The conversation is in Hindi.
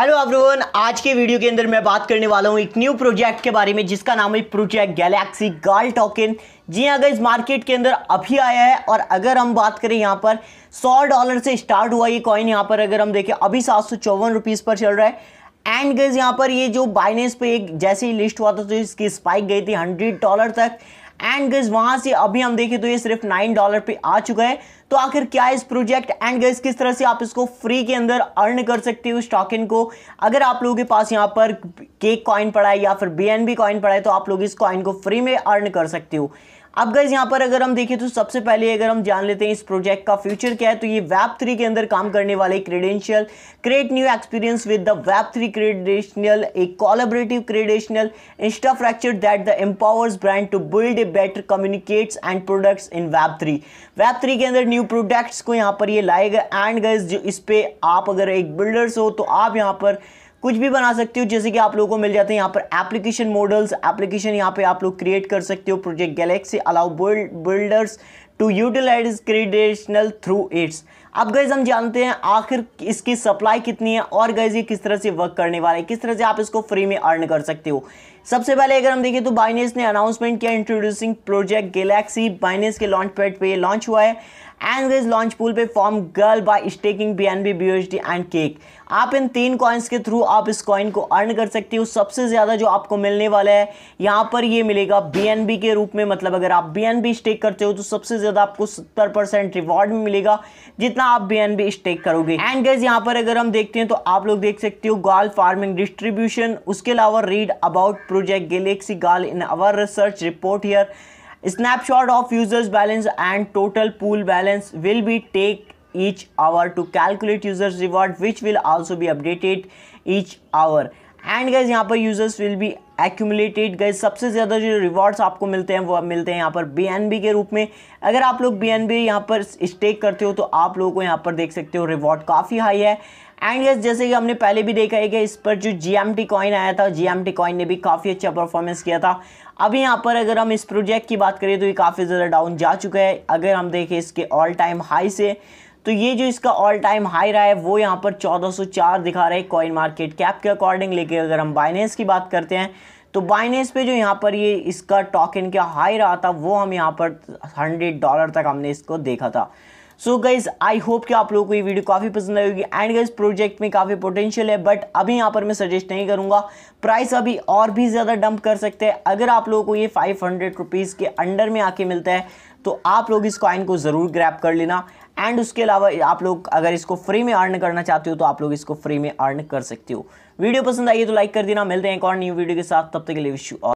हेलो एवरीवन आज के वीडियो के अंदर मैं बात करने वाला हूँ एक न्यू प्रोजेक्ट के बारे में जिसका नाम है प्रोजेक्ट गैलेक्सी गर्ल टोकन जी हाँ अगर इस मार्केट के अंदर अभी आया है और अगर हम बात करें यहाँ पर सौ डॉलर से स्टार्ट हुआ ये कॉइन यहाँ पर अगर हम देखें अभी सात सौ चौवन रुपीज़ पर चल रहा है एंड गज यहाँ पर ये जो बाइनेंस पे एक जैसे ही लिस्ट हुआ था तो इसकी स्पाइक गई थी हंड्रेड डॉलर तक एंड गज वहां से अभी हम देखें तो ये सिर्फ नाइन डॉलर पे आ चुका है तो आखिर क्या है इस प्रोजेक्ट एंड गज किस तरह से आप इसको फ्री के अंदर अर्न कर सकते हो स्टॉकिन को अगर आप लोगों के पास यहाँ पर केक कॉइन पड़ा है या फिर बी एन बी कॉइन पड़ा है तो आप लोग इस कॉइन को फ्री में अर्न कर सकते हो अब गाइज यहाँ पर अगर हम देखें तो सबसे पहले अगर हम जान लेते हैं इस प्रोजेक्ट का फ्यूचर क्या है तो ये वेब थ्री के अंदर काम करने वाले credential create new experience with the web three credential a collaborative credential infrastructure that the empowers brand to build a better communicates and products in web three web three के अंदर न्यू प्रोडक्ट्स को यहाँ पर ये लाएगा एंड गाइज जो इस पर आप अगर एक बिल्डर्स हो तो आप यहाँ पर कुछ भी बना सकते हो जैसे कि आप लोगों को मिल जाते हैं यहाँ पर एप्लीकेशन मॉडल्स एप्लीकेशन यहाँ पे आप लोग क्रिएट कर सकते हो project galaxy allow builders to utilize credential through its अब गैज हम जानते हैं आखिर इसकी सप्लाई कितनी है और गैज ये किस तरह से वर्क करने वाला है किस तरह से आप इसको फ्री में अर्न कर सकते हो सबसे पहले अगर हम देखें तो बाइनेस ने अनाउंसमेंट किया इंट्रोड्यूसिंग प्रोजेक्ट गैलेक्सी बाइनेस के लॉन्च पैड पे लॉन्च हुआ है एंग्रेज लॉन्च पूल पे farm GAL by staking B N B B H D and cake आप इन तीन कॉइन्स के थ्रू आप इस कॉइन को अर्न कर सकते हो सबसे ज़्यादा जो आपको मिलने वाला है यहाँ पर ये मिलेगा बी के रूप में मतलब अगर आप बी स्टेक करते हो तो सबसे ज़्यादा आपको सत्तर परसेंट रिवॉर्ड में मिलेगा जितना आप बी स्टेक करोगे एंड गैस यहाँ पर अगर हम देखते हैं तो आप लोग देख सकते हो गाल फार्मिंग डिस्ट्रीब्यूशन उसके अलावा read about project galaxy GAL in our research report here Snapshot of user's balance and total pool balance will be take each hour to calculate user's reward which will also be updated each hour. And guys यहाँ पर यूजर्स विल बी एक्यूमुलेटेड गए सबसे ज़्यादा जो रिवॉर्ड्स आपको मिलते हैं वो मिलते हैं यहाँ पर बी के रूप में अगर आप लोग बी एन बी यहाँ पर स्टेक करते हो तो आप लोगों को यहाँ पर देख सकते हो रिवॉर्ड काफ़ी हाई है एंड यस जैसे कि हमने पहले भी देखा है कि इस पर जो जी एम टी कॉइन आया था जी एम टी कॉइन ने भी काफ़ी अच्छा परफॉर्मेंस किया था अभी यहाँ पर अगर हम इस प्रोजेक्ट की बात करें तो ये काफ़ी ज़्यादा डाउन जा चुका है अगर हम देखें इसके ऑल टाइम हाई से तो ये जो इसका ऑल टाइम हाई रहा है वो यहाँ पर 1404 दिखा रहा है कॉइन मार्केट कैप के अकॉर्डिंग लेकिन अगर हम बाइनेंस की बात करते हैं तो बाइनेंस पे जो यहाँ पर ये इसका टोकन का हाई रहा था वो हम यहाँ पर हंड्रेड डॉलर तक हमने इसको देखा था सो गाइज आई होप कि आप लोगों को ये वीडियो काफ़ी पसंद आएगी एंड गाइज प्रोजेक्ट में काफ़ी पोटेंशियल है बट अभी यहाँ पर मैं सजेस्ट नहीं करूँगा प्राइस अभी और भी ज़्यादा डंप कर सकते हैं अगर आप लोगों को ये फाइव हंड्रेड रुपीज़ के अंडर में आके मिलता है तो आप लोग इस कॉइन को ज़रूर ग्रैप कर लेना एंड उसके अलावा आप लोग अगर इसको फ्री में अर्न करना चाहते हो तो आप लोग इसको फ्री में अर्न कर सकते हो वीडियो पसंद आई तो लाइक कर देना मिलते हैं एक और न्यू वीडियो के साथ तब तक के लिए विश्यू और